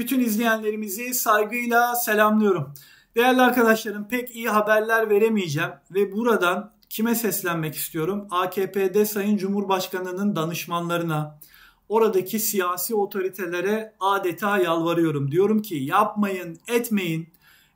bütün izleyenlerimizi saygıyla selamlıyorum. Değerli arkadaşlarım pek iyi haberler veremeyeceğim ve buradan kime seslenmek istiyorum? AKP'de Sayın Cumhurbaşkanı'nın danışmanlarına, oradaki siyasi otoritelere adeta yalvarıyorum. Diyorum ki yapmayın, etmeyin.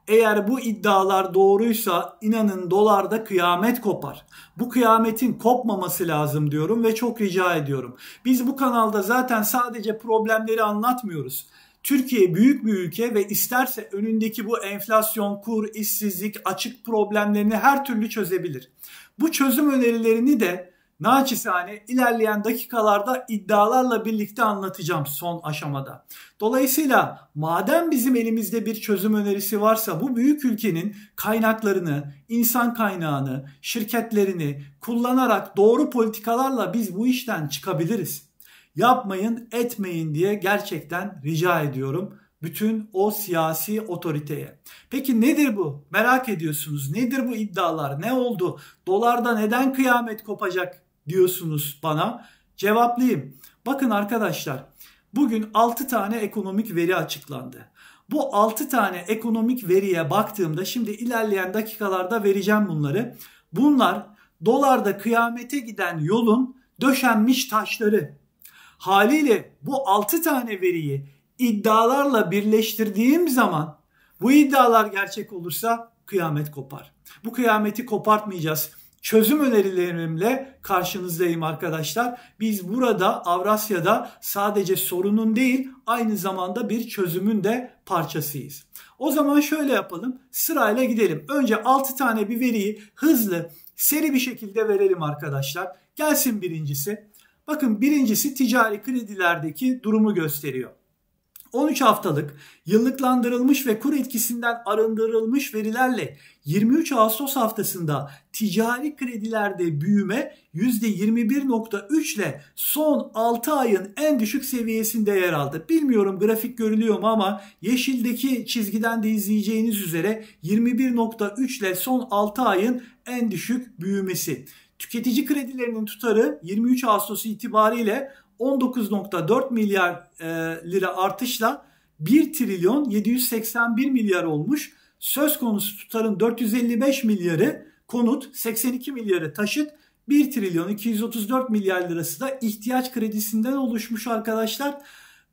Eğer bu iddialar doğruysa inanın dolarda kıyamet kopar. Bu kıyametin kopmaması lazım diyorum ve çok rica ediyorum. Biz bu kanalda zaten sadece problemleri anlatmıyoruz. Türkiye büyük bir ülke ve isterse önündeki bu enflasyon, kur, işsizlik, açık problemlerini her türlü çözebilir. Bu çözüm önerilerini de naçizane ilerleyen dakikalarda iddialarla birlikte anlatacağım son aşamada. Dolayısıyla madem bizim elimizde bir çözüm önerisi varsa bu büyük ülkenin kaynaklarını, insan kaynağını, şirketlerini kullanarak doğru politikalarla biz bu işten çıkabiliriz. Yapmayın, etmeyin diye gerçekten rica ediyorum bütün o siyasi otoriteye. Peki nedir bu? Merak ediyorsunuz. Nedir bu iddialar? Ne oldu? Dolarda neden kıyamet kopacak diyorsunuz bana? Cevaplayayım. Bakın arkadaşlar, bugün 6 tane ekonomik veri açıklandı. Bu 6 tane ekonomik veriye baktığımda şimdi ilerleyen dakikalarda vereceğim bunları. Bunlar dolarda kıyamete giden yolun döşenmiş taşları. Haliyle bu 6 tane veriyi iddialarla birleştirdiğim zaman bu iddialar gerçek olursa kıyamet kopar. Bu kıyameti kopartmayacağız. Çözüm önerilerimle karşınızdayım arkadaşlar. Biz burada Avrasya'da sadece sorunun değil aynı zamanda bir çözümün de parçasıyız. O zaman şöyle yapalım sırayla gidelim. Önce 6 tane bir veriyi hızlı seri bir şekilde verelim arkadaşlar. Gelsin birincisi Bakın birincisi ticari kredilerdeki durumu gösteriyor. 13 haftalık yıllıklandırılmış ve kur etkisinden arındırılmış verilerle 23 Ağustos haftasında ticari kredilerde büyüme %21.3 ile son 6 ayın en düşük seviyesinde yer aldı. Bilmiyorum grafik görülüyor mu ama yeşildeki çizgiden de izleyeceğiniz üzere 21.3 ile son 6 ayın en düşük büyümesi. Tüketici kredilerinin tutarı 23 Ağustos itibariyle 19.4 milyar e, lira artışla 1 trilyon 781 milyar olmuş. Söz konusu tutarın 455 milyarı konut, 82 milyarı taşıt, 1 trilyon 234 milyar lirası da ihtiyaç kredisinden oluşmuş arkadaşlar.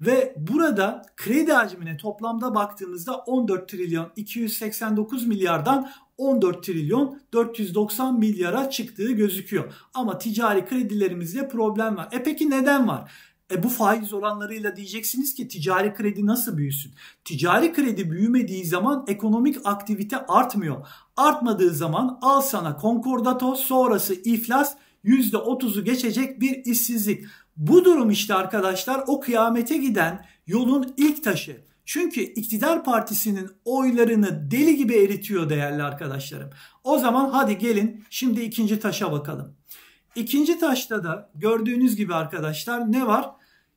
Ve burada kredi hacmine toplamda baktığımızda 14 trilyon 289 milyardan 14 trilyon 490 milyara çıktığı gözüküyor. Ama ticari kredilerimizde problem var. E peki neden var? E bu faiz oranlarıyla diyeceksiniz ki ticari kredi nasıl büyüsün? Ticari kredi büyümediği zaman ekonomik aktivite artmıyor. Artmadığı zaman al sana konkordato sonrası iflas %30'u geçecek bir işsizlik. Bu durum işte arkadaşlar o kıyamete giden yolun ilk taşı. Çünkü iktidar partisinin oylarını deli gibi eritiyor değerli arkadaşlarım. O zaman hadi gelin şimdi ikinci taşa bakalım. İkinci taşta da gördüğünüz gibi arkadaşlar ne var?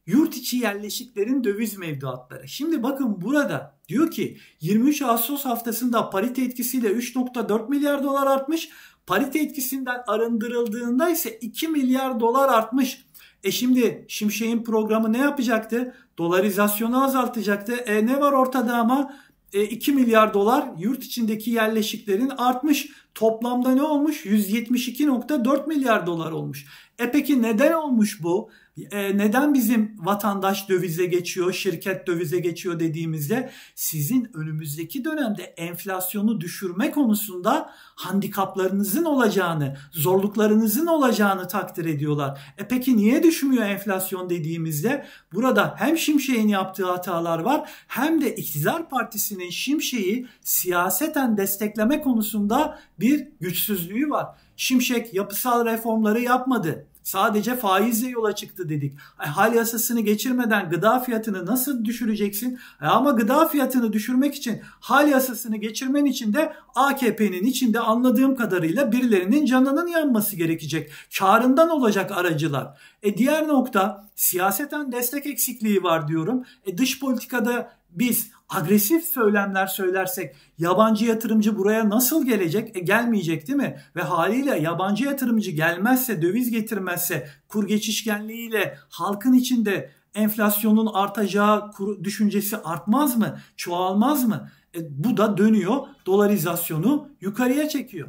Yurt içi yerleşiklerin döviz mevduatları. Şimdi bakın burada diyor ki 23 Ağustos haftasında parite etkisiyle 3.4 milyar dolar artmış. Parite etkisinden arındırıldığında ise 2 milyar dolar artmış. E şimdi Şimşek'in programı ne yapacaktı? Dolarizasyonu azaltacaktı. E ne var ortada ama? E, 2 milyar dolar yurt içindeki yerleşiklerin artmış. Toplamda ne olmuş? 172.4 milyar dolar olmuş. E peki neden olmuş bu? E, neden bizim vatandaş dövize geçiyor, şirket dövize geçiyor dediğimizde sizin önümüzdeki dönemde enflasyonu düşürme konusunda handikaplarınızın olacağını, zorluklarınızın olacağını takdir ediyorlar. E peki niye düşmüyor enflasyon dediğimizde burada hem Şimşek'in yaptığı hatalar var hem de iktidar partisinin Şimşek'i siyaseten destekleme konusunda bir güçsüzlüğü var. Şimşek yapısal reformları yapmadı. Sadece faizle yola çıktı dedik. Hal yasasını geçirmeden gıda fiyatını nasıl düşüreceksin? Ama gıda fiyatını düşürmek için hal yasasını geçirmen için de AKP'nin içinde anladığım kadarıyla birilerinin canının yanması gerekecek. Karından olacak aracılar. E diğer nokta siyaseten destek eksikliği var diyorum. E dış politikada biz agresif söylemler söylersek yabancı yatırımcı buraya nasıl gelecek? E gelmeyecek değil mi? Ve haliyle yabancı yatırımcı gelmezse, döviz getirmezse, kur geçişkenliğiyle halkın içinde enflasyonun artacağı düşüncesi artmaz mı? Çoğalmaz mı? E, bu da dönüyor dolarizasyonu yukarıya çekiyor.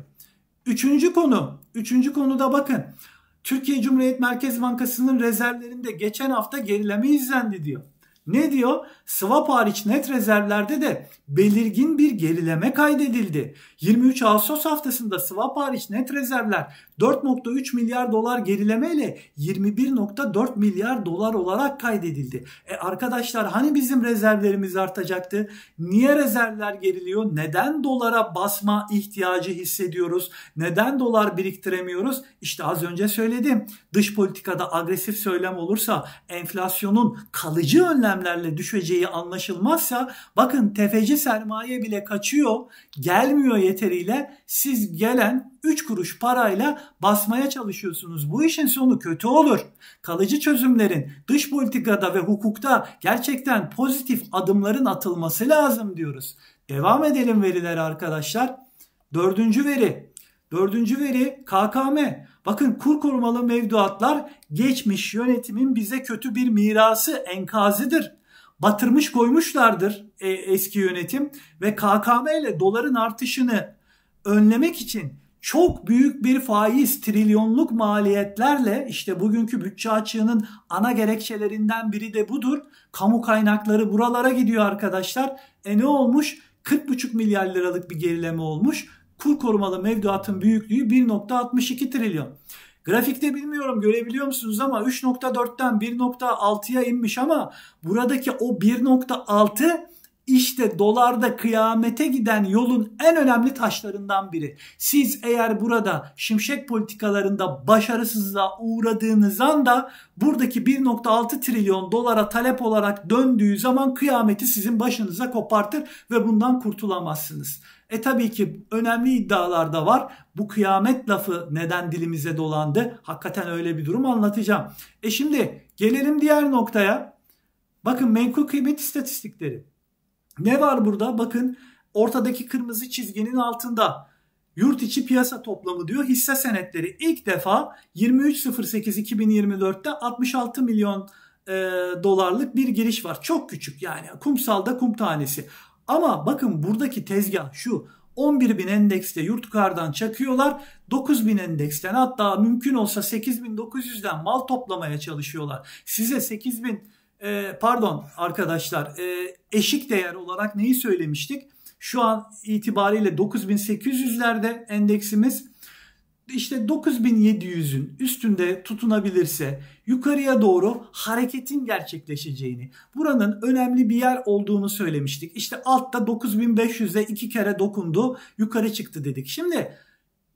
Üçüncü konu, üçüncü konuda bakın. Türkiye Cumhuriyet Merkez Bankası'nın rezervlerinde geçen hafta gerileme izlendi diyor. Ne diyor? Swap hariç net rezervlerde de belirgin bir gerileme kaydedildi. 23 Ağustos haftasında swap hariç net rezervler 4.3 milyar dolar gerileme ile 21.4 milyar dolar olarak kaydedildi. E arkadaşlar hani bizim rezervlerimiz artacaktı? Niye rezervler geriliyor? Neden dolara basma ihtiyacı hissediyoruz? Neden dolar biriktiremiyoruz? İşte az önce söyledim. Dış politikada agresif söylem olursa enflasyonun kalıcı önlem önlemlerle düşeceği anlaşılmazsa bakın tefeci sermaye bile kaçıyor, gelmiyor yeteriyle. Siz gelen 3 kuruş parayla basmaya çalışıyorsunuz. Bu işin sonu kötü olur. Kalıcı çözümlerin dış politikada ve hukukta gerçekten pozitif adımların atılması lazım diyoruz. Devam edelim verilere arkadaşlar. Dördüncü veri. Dördüncü veri KKM. Bakın kur korumalı mevduatlar geçmiş yönetimin bize kötü bir mirası enkazıdır. Batırmış koymuşlardır e, eski yönetim ve KKM ile doların artışını önlemek için çok büyük bir faiz, trilyonluk maliyetlerle işte bugünkü bütçe açığının ana gerekçelerinden biri de budur. Kamu kaynakları buralara gidiyor arkadaşlar. E ne olmuş? 40,5 milyar liralık bir gerileme olmuş kur korumalı mevduatın büyüklüğü 1.62 trilyon. Grafikte bilmiyorum görebiliyor musunuz ama 3.4'ten 1.6'ya inmiş ama buradaki o 1.6 işte dolarda kıyamete giden yolun en önemli taşlarından biri. Siz eğer burada şimşek politikalarında başarısızlığa uğradığınız anda buradaki 1.6 trilyon dolara talep olarak döndüğü zaman kıyameti sizin başınıza kopartır ve bundan kurtulamazsınız. E tabii ki önemli iddialar da var. Bu kıyamet lafı neden dilimize dolandı? Hakikaten öyle bir durum anlatacağım. E şimdi gelelim diğer noktaya. Bakın menkul kıymet istatistikleri. Ne var burada? Bakın ortadaki kırmızı çizginin altında yurt içi piyasa toplamı diyor. Hisse senetleri ilk defa 23.08.2024'te 66 milyon e, dolarlık bir giriş var. Çok küçük yani kumsalda kum tanesi. Ama bakın buradaki tezgah şu. 11.000 endekste yurtkardan kardan çakıyorlar. 9.000 endeksten hatta mümkün olsa 8.900'den mal toplamaya çalışıyorlar. Size 8.000 e, pardon arkadaşlar e, eşik değer olarak neyi söylemiştik? Şu an itibariyle 9800'lerde endeksimiz işte 9700'ün üstünde tutunabilirse yukarıya doğru hareketin gerçekleşeceğini, buranın önemli bir yer olduğunu söylemiştik. İşte altta 9500'e iki kere dokundu, yukarı çıktı dedik. Şimdi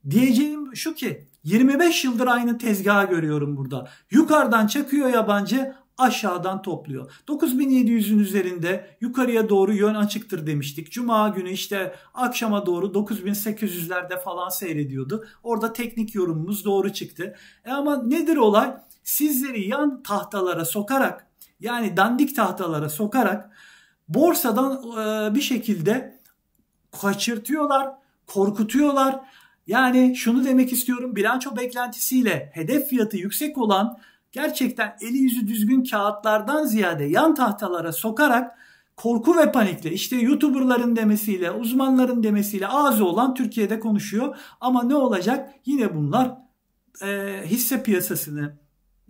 diyeceğim şu ki 25 yıldır aynı tezgahı görüyorum burada. Yukarıdan çakıyor yabancı, aşağıdan topluyor. 9700'ün üzerinde yukarıya doğru yön açıktır demiştik. Cuma günü işte akşama doğru 9800'lerde falan seyrediyordu. Orada teknik yorumumuz doğru çıktı. E ama nedir olay? Sizleri yan tahtalara sokarak yani dandik tahtalara sokarak borsadan e, bir şekilde kaçırtıyorlar, korkutuyorlar. Yani şunu demek istiyorum bilanço beklentisiyle hedef fiyatı yüksek olan gerçekten eli yüzü düzgün kağıtlardan ziyade yan tahtalara sokarak korku ve panikle işte YouTuber'ların demesiyle, uzmanların demesiyle ağzı olan Türkiye'de konuşuyor. Ama ne olacak? Yine bunlar e, hisse piyasasını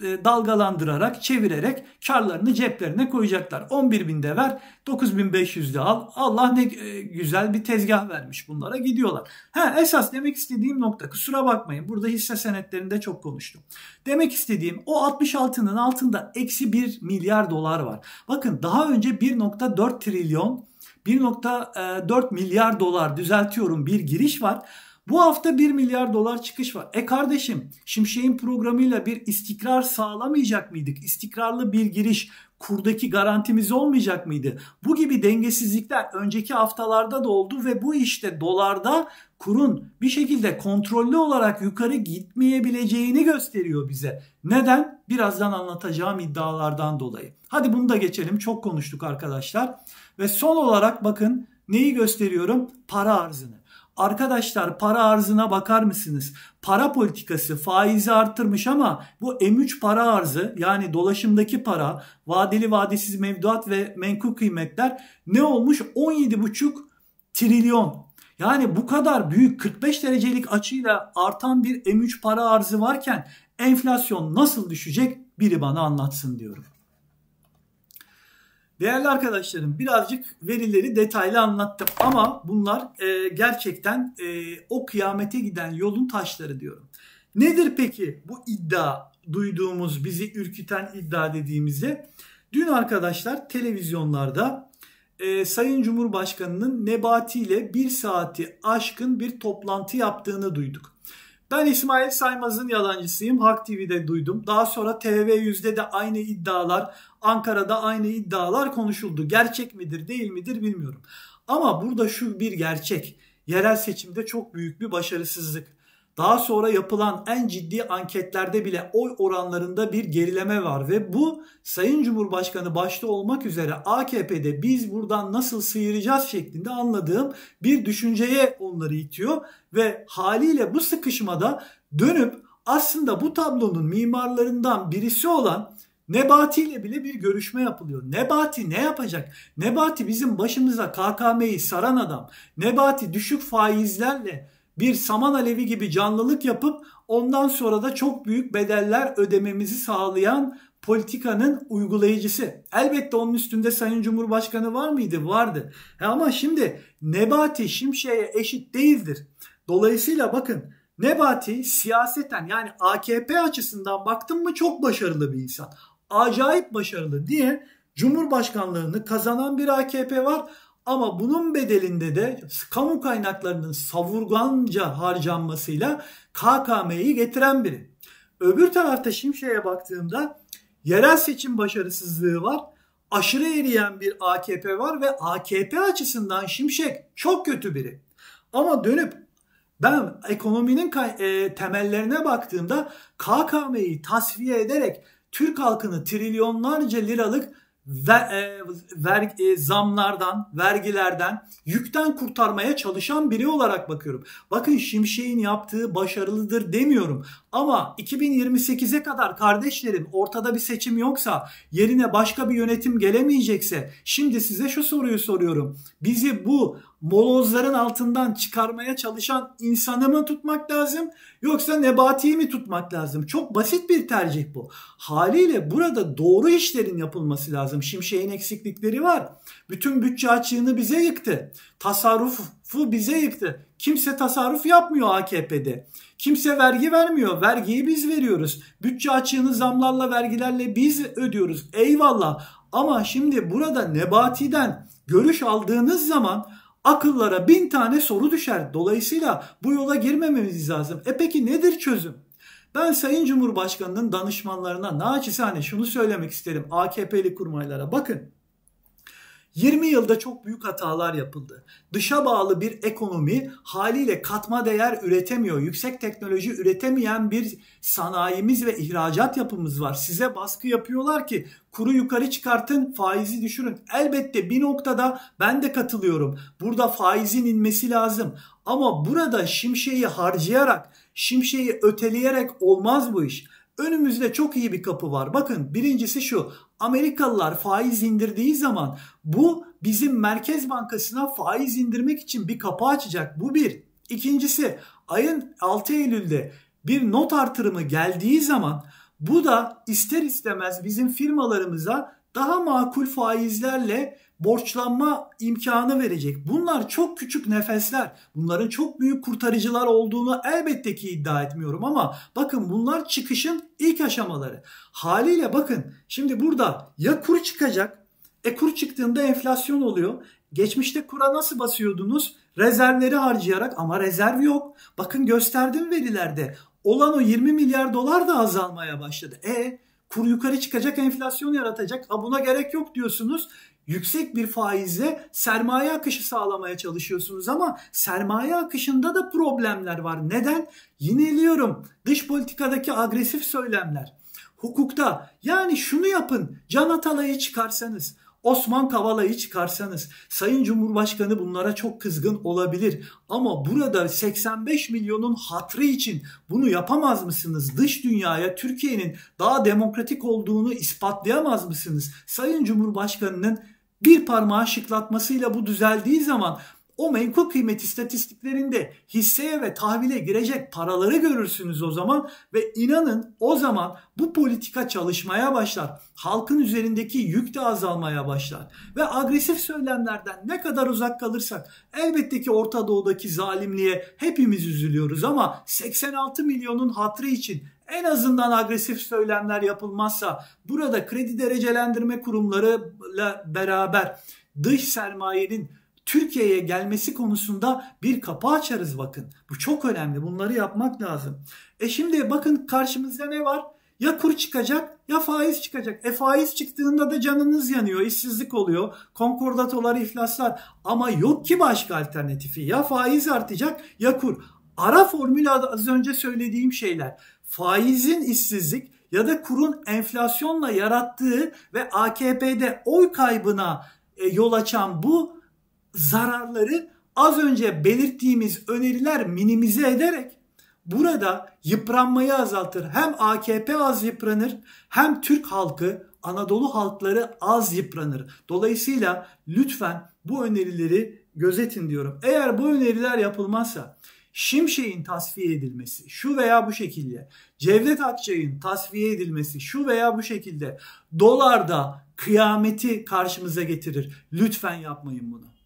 e, dalgalandırarak, çevirerek karlarını ceplerine koyacaklar. 11 de ver, bin de al. Allah ne e, güzel bir tezgah vermiş bunlara gidiyorlar. Ha esas demek istediğim nokta kusura bakmayın burada hisse senetlerinde çok konuştum. Demek istediğim o 66'nın altında eksi 1 milyar dolar var. Bakın daha önce 1.4 trilyon 1.4 e, milyar dolar düzeltiyorum bir giriş var. Bu hafta 1 milyar dolar çıkış var. E kardeşim Şimşek'in programıyla bir istikrar sağlamayacak mıydık? İstikrarlı bir giriş kurdaki garantimiz olmayacak mıydı? Bu gibi dengesizlikler önceki haftalarda da oldu ve bu işte dolarda kurun bir şekilde kontrollü olarak yukarı gitmeyebileceğini gösteriyor bize. Neden? Birazdan anlatacağım iddialardan dolayı. Hadi bunu da geçelim. Çok konuştuk arkadaşlar. Ve son olarak bakın neyi gösteriyorum? Para arzını. Arkadaşlar para arzına bakar mısınız? Para politikası faizi arttırmış ama bu M3 para arzı yani dolaşımdaki para, vadeli vadesiz mevduat ve menkul kıymetler ne olmuş? 17,5 trilyon. Yani bu kadar büyük 45 derecelik açıyla artan bir M3 para arzı varken enflasyon nasıl düşecek biri bana anlatsın diyorum. Değerli arkadaşlarım birazcık verileri detaylı anlattım ama bunlar e, gerçekten e, o kıyamete giden yolun taşları diyorum. Nedir peki bu iddia duyduğumuz bizi ürküten iddia dediğimizde? Dün arkadaşlar televizyonlarda e, Sayın Cumhurbaşkanı'nın Nebati ile bir saati aşkın bir toplantı yaptığını duyduk. Ben İsmail Saymaz'ın yalancısıyım. Hak TV'de duydum. Daha sonra TV yüzde de aynı iddialar Ankara'da aynı iddialar konuşuldu. Gerçek midir değil midir bilmiyorum. Ama burada şu bir gerçek. Yerel seçimde çok büyük bir başarısızlık. Daha sonra yapılan en ciddi anketlerde bile oy oranlarında bir gerileme var ve bu Sayın Cumhurbaşkanı başta olmak üzere AKP'de biz buradan nasıl sıyıracağız şeklinde anladığım bir düşünceye onları itiyor ve haliyle bu sıkışmada dönüp aslında bu tablonun mimarlarından birisi olan Nebati ile bile bir görüşme yapılıyor. Nebati ne yapacak? Nebati bizim başımıza KKM'yi saran adam. Nebati düşük faizlerle bir saman alevi gibi canlılık yapıp ondan sonra da çok büyük bedeller ödememizi sağlayan politikanın uygulayıcısı. Elbette onun üstünde Sayın Cumhurbaşkanı var mıydı? Vardı. He ama şimdi Nebati Şimşek'e eşit değildir. Dolayısıyla bakın Nebati siyaseten yani AKP açısından baktın mı çok başarılı bir insan acayip başarılı diye Cumhurbaşkanlığını kazanan bir AKP var ama bunun bedelinde de kamu kaynaklarının savurganca harcanmasıyla KKM'yi getiren biri. Öbür tarafta Şimşek'e baktığımda yerel seçim başarısızlığı var. Aşırı eriyen bir AKP var ve AKP açısından Şimşek çok kötü biri. Ama dönüp ben ekonominin e, temellerine baktığımda KKM'yi tasfiye ederek Türk halkını trilyonlarca liralık ve, e, ver, e, zamlardan, vergilerden, yükten kurtarmaya çalışan biri olarak bakıyorum. Bakın Şimşek'in yaptığı başarılıdır demiyorum. Ama 2028'e kadar kardeşlerim ortada bir seçim yoksa, yerine başka bir yönetim gelemeyecekse şimdi size şu soruyu soruyorum. Bizi bu molozların altından çıkarmaya çalışan insanı mı tutmak lazım yoksa nebatiyi mi tutmak lazım? Çok basit bir tercih bu. Haliyle burada doğru işlerin yapılması lazım. Şimşek'in eksiklikleri var. Bütün bütçe açığını bize yıktı. Tasarrufu bize yıktı. Kimse tasarruf yapmıyor AKP'de. Kimse vergi vermiyor. Vergiyi biz veriyoruz. Bütçe açığını zamlarla vergilerle biz ödüyoruz. Eyvallah. Ama şimdi burada Nebati'den görüş aldığınız zaman akıllara bin tane soru düşer. Dolayısıyla bu yola girmememiz lazım. E peki nedir çözüm? Ben Sayın Cumhurbaşkanı'nın danışmanlarına naçizane şunu söylemek isterim AKP'li kurmaylara. Bakın 20 yılda çok büyük hatalar yapıldı. Dışa bağlı bir ekonomi haliyle katma değer üretemiyor. Yüksek teknoloji üretemeyen bir sanayimiz ve ihracat yapımız var. Size baskı yapıyorlar ki kuru yukarı çıkartın, faizi düşürün. Elbette bir noktada ben de katılıyorum. Burada faizin inmesi lazım. Ama burada şimşeği harcayarak, şimşeği öteleyerek olmaz bu iş. Önümüzde çok iyi bir kapı var. Bakın birincisi şu Amerikalılar faiz indirdiği zaman bu bizim Merkez Bankası'na faiz indirmek için bir kapı açacak. Bu bir. İkincisi ayın 6 Eylül'de bir not artırımı geldiği zaman bu da ister istemez bizim firmalarımıza daha makul faizlerle borçlanma imkanı verecek. Bunlar çok küçük nefesler. Bunların çok büyük kurtarıcılar olduğunu elbette ki iddia etmiyorum ama bakın bunlar çıkışın ilk aşamaları. Haliyle bakın şimdi burada ya kur çıkacak e kur çıktığında enflasyon oluyor. Geçmişte kura nasıl basıyordunuz? Rezervleri harcayarak ama rezerv yok. Bakın gösterdim verilerde olan o 20 milyar dolar da azalmaya başladı. E kur yukarı çıkacak enflasyon yaratacak. A buna gerek yok diyorsunuz. Yüksek bir faize sermaye akışı sağlamaya çalışıyorsunuz ama sermaye akışında da problemler var. Neden? Yineliyorum. Dış politikadaki agresif söylemler. Hukukta yani şunu yapın. Can Atalay'ı çıkarsanız Osman Kavala'yı çıkarsanız Sayın Cumhurbaşkanı bunlara çok kızgın olabilir. Ama burada 85 milyonun hatrı için bunu yapamaz mısınız? Dış dünyaya Türkiye'nin daha demokratik olduğunu ispatlayamaz mısınız? Sayın Cumhurbaşkanı'nın bir parmağı şıklatmasıyla bu düzeldiği zaman o menkul kıymet istatistiklerinde hisseye ve tahvile girecek paraları görürsünüz o zaman ve inanın o zaman bu politika çalışmaya başlar. Halkın üzerindeki yük de azalmaya başlar ve agresif söylemlerden ne kadar uzak kalırsak elbette ki Orta Doğu'daki zalimliğe hepimiz üzülüyoruz ama 86 milyonun hatrı için en azından agresif söylemler yapılmazsa burada kredi derecelendirme kurumlarıyla beraber dış sermayenin Türkiye'ye gelmesi konusunda bir kapı açarız bakın. Bu çok önemli. Bunları yapmak lazım. E şimdi bakın karşımızda ne var? Ya kur çıkacak ya faiz çıkacak. E faiz çıktığında da canınız yanıyor, işsizlik oluyor, konkordatolar iflaslar. Ama yok ki başka alternatifi. Ya faiz artacak ya kur. Ara formülü az önce söylediğim şeyler. Faizin işsizlik ya da kurun enflasyonla yarattığı ve AKP'de oy kaybına e, yol açan bu zararları az önce belirttiğimiz öneriler minimize ederek burada yıpranmayı azaltır. Hem AKP az yıpranır hem Türk halkı Anadolu halkları az yıpranır. Dolayısıyla lütfen bu önerileri gözetin diyorum. Eğer bu öneriler yapılmazsa Şimşek'in tasfiye edilmesi şu veya bu şekilde, Cevdet Akçay'ın tasfiye edilmesi şu veya bu şekilde dolarda kıyameti karşımıza getirir. Lütfen yapmayın bunu.